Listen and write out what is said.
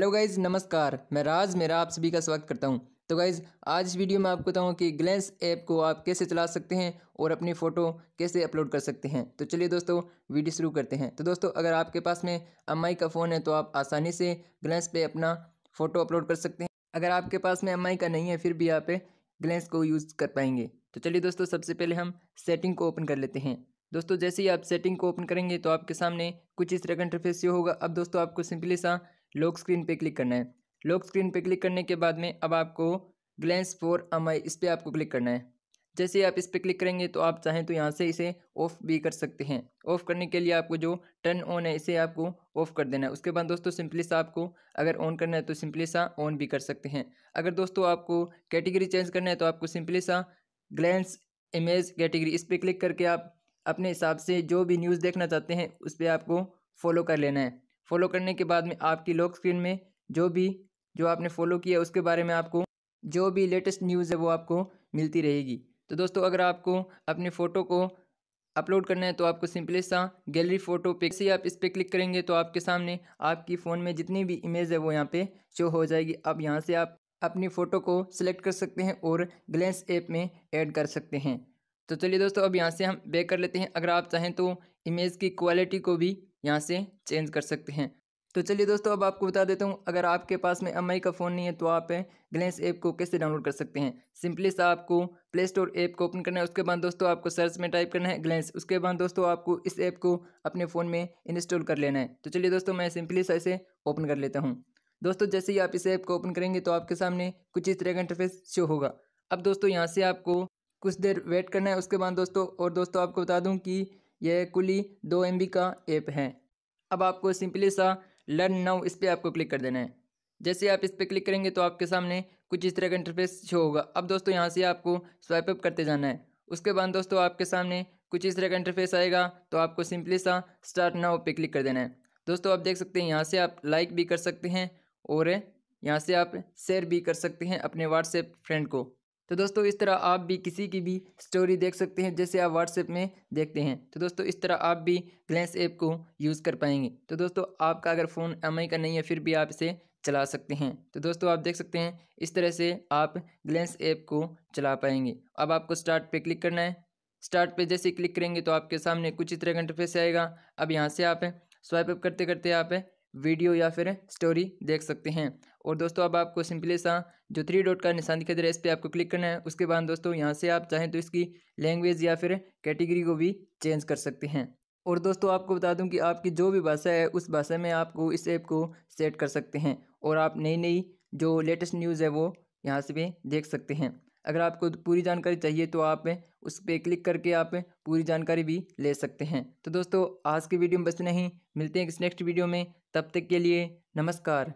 hello guys नमस्कार मैं राज मेरा आप सभी का स्वागत करता हूँ तो गाइज़ आज इस वीडियो में आपको बताऊँ कि ग्लेंस ऐप को आप कैसे चला सकते हैं और अपनी फ़ोटो कैसे अपलोड कर सकते हैं तो चलिए दोस्तों वीडियो शुरू करते हैं तो दोस्तों अगर आपके पास में एम का फ़ोन है तो आप आसानी से ग्लेंस पे अपना फ़ोटो अपलोड कर सकते हैं अगर आपके पास में एम का नहीं है फिर भी आप ग्लेंस को यूज़ कर पाएंगे तो चलिए दोस्तों सबसे पहले हम सेटिंग को ओपन कर लेते हैं दोस्तों जैसे ही आप सेटिंग को ओपन करेंगे तो आपके सामने कुछ इस तरह का इंटरफेस होगा अब दोस्तों आपको सिंपली सा लॉक स्क्रीन पे क्लिक करना है लॉक स्क्रीन पे क्लिक करने के बाद में अब आपको ग्लैंस फॉर एम इस पर आपको क्लिक करना है जैसे आप इस पर क्लिक करेंगे तो आप चाहें तो यहाँ से इसे ऑफ़ भी कर सकते हैं ऑफ़ करने के लिए आपको जो टर्न ऑन है इसे आपको ऑफ़ कर देना है उसके बाद दोस्तों सिंपली सा आपको अगर ऑन करना है तो सिंपली सा ऑन भी कर सकते हैं अगर दोस्तों आपको कैटेगरी चेंज करना है तो आपको सिंपली सा ग्लैंस इमेज कैटेगरी इस पर क्लिक करके आप अपने हिसाब से जो भी न्यूज़ देखना चाहते हैं उस पर आपको फॉलो कर लेना है फॉलो करने के बाद में आपकी लॉक स्क्रीन में जो भी जो आपने फॉलो किया उसके बारे में आपको जो भी लेटेस्ट न्यूज़ है वो आपको मिलती रहेगी तो दोस्तों अगर आपको अपनी फ़ोटो को अपलोड करना है तो आपको सिंपली सा गैलरी फ़ोटो पे से आप इस पर क्लिक करेंगे तो आपके सामने आपकी फ़ोन में जितनी भी इमेज है वो यहाँ पे शो हो जाएगी अब यहाँ से आप अपनी फ़ोटो को सिलेक्ट कर सकते हैं और ग्लेंस ऐप में ऐड कर सकते हैं तो चलिए दोस्तों अब यहाँ से हम बैक कर लेते हैं अगर आप चाहें तो इमेज की क्वालिटी को भी यहाँ से चेंज कर सकते हैं तो चलिए दोस्तों अब आपको बता देता हूँ अगर आपके पास में एम का फ़ोन नहीं है तो आप ग्लेंस ऐप को कैसे डाउनलोड कर सकते हैं सिंपली सा आपको प्ले स्टोर ऐप को ओपन करना है उसके बाद दोस्तों आपको सर्च में टाइप करना है ग्लेंस उसके बाद दोस्तों आपको इस ऐप को अपने फ़ोन में इंस्टॉल कर लेना है तो चलिए दोस्तों मैं सिंपली सा इसे ओपन कर लेता हूँ दोस्तों जैसे ही आप इस ऐप को ओपन करेंगे तो आपके सामने कुछ इस तरह का इंटरफेस शो होगा अब दोस्तों यहाँ से आपको कुछ देर वेट करना है उसके बाद दोस्तों और दोस्तों आपको बता दूँ कि यह कुली दो एम का ऐप है अब आपको सिंपली सा लर्न नाउ इस पर आपको क्लिक कर देना है जैसे आप इस पर क्लिक करेंगे तो आपके सामने कुछ इस तरह का इंटरफेस शो होगा अब दोस्तों यहाँ से आपको स्वाइप अप करते जाना है उसके बाद दोस्तों आपके सामने कुछ इस तरह का इंटरफेस आएगा तो आपको सिंपली सा स्टार्ट नाउ पे क्लिक कर देना है दोस्तों आप देख सकते हैं यहाँ से आप लाइक भी कर सकते हैं और यहाँ से आप शेयर भी कर सकते हैं अपने व्हाट्सएप फ्रेंड को तो दोस्तों इस तरह आप भी किसी की भी स्टोरी देख सकते हैं जैसे आप व्हाट्सएप में देखते हैं तो दोस्तों इस तरह आप भी ग्लैंस ऐप को यूज़ कर पाएंगे तो दोस्तों आपका अगर फ़ोन एम का नहीं है फिर भी आप इसे चला सकते हैं तो दोस्तों आप देख सकते हैं इस तरह से आप ग्लैंस ऐप को चला पाएंगे अब आपको स्टार्ट पे क्लिक करना है स्टार्ट पे जैसे क्लिक करेंगे तो आपके सामने कुछ इस तरह का इंटरफेस आएगा अब यहाँ से आप स्वाइप अप करते करते आप वीडियो या फिर स्टोरी देख सकते हैं और दोस्तों अब आपको सिंपली सा जो थ्री डॉट का निशान दिखाई दे रहा है इस पर आपको क्लिक करना है उसके बाद दोस्तों यहाँ से आप चाहें तो इसकी लैंग्वेज या फिर कैटेगरी को भी चेंज कर सकते हैं और दोस्तों आपको बता दूं कि आपकी जो भी भाषा है उस भाषा में आपको इस ऐप को सेट कर सकते हैं और आप नई नई जो लेटेस्ट न्यूज़ है वो यहाँ से भी देख सकते हैं अगर आपको पूरी जानकारी चाहिए तो आप उस पर क्लिक करके आप पूरी जानकारी भी ले सकते हैं तो दोस्तों आज की वीडियो में बस नहीं मिलते हैं किस नेक्स्ट वीडियो में तब तक के लिए नमस्कार